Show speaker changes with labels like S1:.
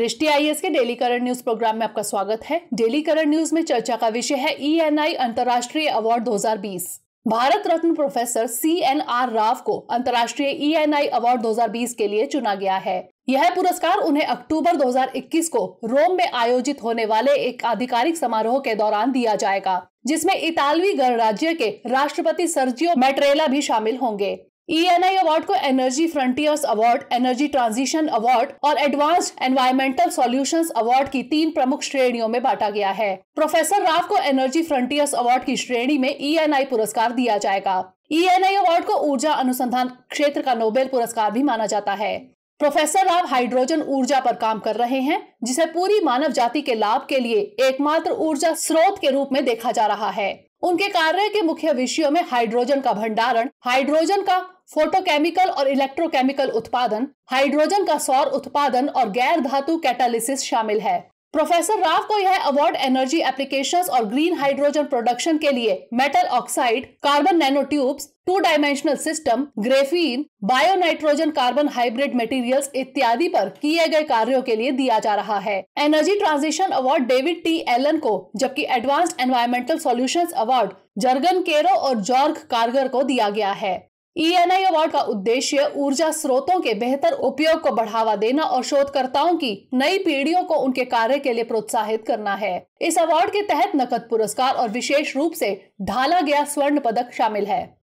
S1: दृष्टि आईएएस के daily current news programme में आपका स्वागत है डेली करंट न्यूज में चर्चा का विषय है ईएनआई e अंतर्राष्ट्रीय award 2020 Bharat Ratna professor C N R Rao को अंतर्राष्ट्रीय ईएनआई e अवार्ड 2020 के लिए चुना गया है यह पुरस्कार उन्हें अक्टूबर 2021 को रोम में आयोजित होने वाले एक आधिकारिक समारोह के दौरान दिया जाएगा जिसमें इतालवी गणराज्य के राष्ट्रपति सर्जियो मेट्रेला भी शामिल होंगे ई e अवार्ड को energy frontiers award energy transition award और एडवांस्ड एनवायरमेंटल सॉल्यूशंस अवार्ड की तीन प्रमुख श्रेणियों में बांटा गया है प्रोफेसर राव को एनर्जी फ्रंटियर्स अवार्ड की श्रेणी में ई e पुरस्कार दिया जाएगा ई e अवार्ड को ऊर्जा अनुसंधान क्षेत्र का नोबेल पुरस्कार भी माना जाता है प्रोफेसर राव हाइड्रोजन ऊर्जा पर काम कर रहे हैं जिसे पूरी मानव जाति के लाभ के लिए एकमात्र ऊर्जा स्रोत के रूप में देखा जा रहा है उनके कार्य के मुख्य विषयों में हाइड्रोजन का भंडारण हाइड्रोजन का फोटोकेमिकल और इलेक्ट्रोकेमिकल उत्पादन हाइड्रोजन का सौर उत्पादन और गैर धातु कैटालिसिस शामिल है प्रोफेसर राव को यह अवार्ड एनर्जी एप्लीकेशंस और ग्रीन हाइड्रोजन प्रोडक्शन के लिए metal oxide carbon nanotubes two dimensional system graphene bio nitrogen carbon hybrid materials इत्यादि पर किए गए कार्यों के लिए दिया जा रहा है energy transition award David T Allen को जबकि advanced environmental solutions award Jurgen Caro और जॉर्ग कारगर को दिया गया है ईएनआई e अवार्ड का उद्देश्य ऊर्जा स्रोतों के बेहतर उपयोग को बढ़ावा देना और शोधकर्ताओं की नई पीढ़ियों को उनके कार्य के लिए प्रोत्साहित करना है इस अवार्ड के तहत नकद पुरस्कार और विशेष रूप से ढाला गया स्वर्ण पदक शामिल है